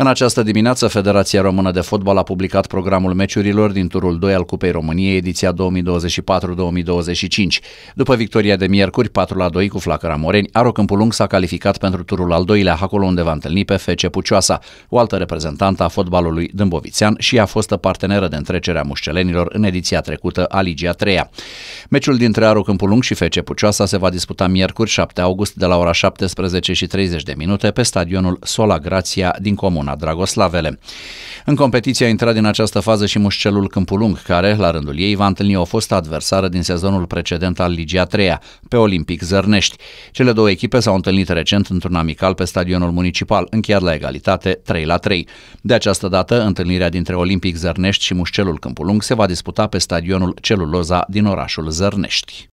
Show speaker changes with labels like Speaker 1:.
Speaker 1: În această dimineață, Federația Română de Fotbal a publicat programul meciurilor din turul 2 al Cupei României, ediția 2024-2025. După victoria de miercuri 4-2 cu Flacăra Moreni, Aro Câmpulung s-a calificat pentru turul al doilea, acolo unde va întâlni pe FC Pucioasa, o altă reprezentantă a fotbalului dâmbovițean și a fost parteneră de întrecere a mușcelenilor în ediția trecută a Ligia 3 -a. Meciul dintre Aro Câmpulung și FC Pucioasa se va disputa miercuri 7 august de la ora 17 și 30 de minute pe stadionul Sola Grația din Comun. Ioana Dragoslavele. În competiție a intrat din această fază și mușcelul Câmpulung, care, la rândul ei, va întâlni o fostă adversară din sezonul precedent al Ligia 3 pe Olimpic Zărnești. Cele două echipe s-au întâlnit recent într-un amical pe stadionul municipal, încheiat la egalitate 3 la 3. De această dată, întâlnirea dintre Olimpic Zărnești și mușcelul Câmpulung se va disputa pe stadionul Celuloza din orașul Zărnești.